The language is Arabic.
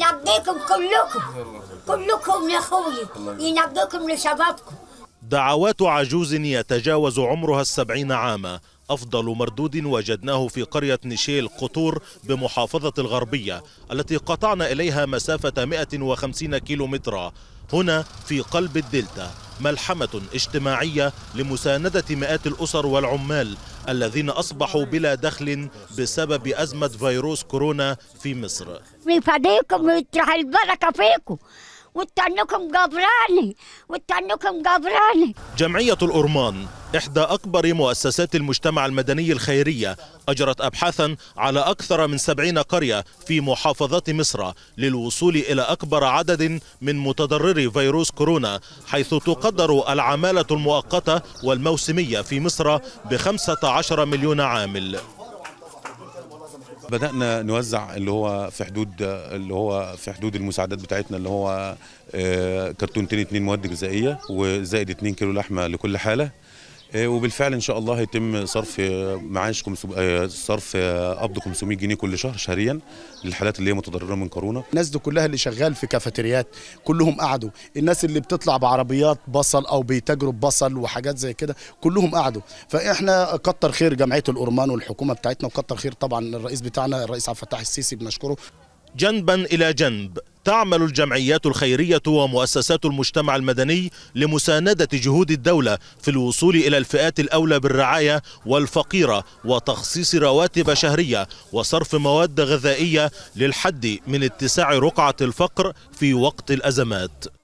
ينبيكم كلكم كلكم يا خوي ينبيكم لشبابكم دعوات عجوز يتجاوز عمرها السبعين عاما أفضل مردود وجدناه في قرية نشيل قطور بمحافظة الغربية التي قطعنا إليها مسافة 150 كيلومترا هنا في قلب الدلتا ملحمة اجتماعية لمساندة مئات الأسر والعمال الذين أصبحوا بلا دخل بسبب أزمة فيروس كورونا في مصر من فضيكم يطرح البركة فيكم وتعنكم قبراني وتعنكم قبراني جمعية الأرمان إحدى أكبر مؤسسات المجتمع المدني الخيرية أجرت أبحاثا على أكثر من سبعين قرية في محافظات مصر للوصول إلى أكبر عدد من متضرري فيروس كورونا حيث تقدر العمالة المؤقتة والموسمية في مصر بخمسة عشر مليون عامل بدانا نوزع اللي هو في حدود اللي هو في حدود المساعدات بتاعتنا اللي هو آه، كرتونتين اثنين مواد غذائيه وزائد 2 كيلو لحمه لكل حاله إيه، وبالفعل ان شاء الله هيتم صرف معاش آه، صرف آه، قبض 500 جنيه كل شهر شهريا للحالات اللي هي متضرره من كورونا الناس دي كلها اللي شغال في كافيتريات كلهم قعدوا الناس اللي بتطلع بعربيات بصل او بيتاجروا بصل وحاجات زي كده كلهم قعدوا فاحنا كتر خير جمعيه الأورمان والحكومه بتاعتنا وكتر خير طبعا الرئيس بتاعنا الرئيس عبد الفتاح السيسي بنشكره جنبا الى جنب تعمل الجمعيات الخيرية ومؤسسات المجتمع المدني لمساندة جهود الدولة في الوصول إلى الفئات الأولى بالرعاية والفقيرة وتخصيص رواتب شهرية وصرف مواد غذائية للحد من اتساع رقعة الفقر في وقت الأزمات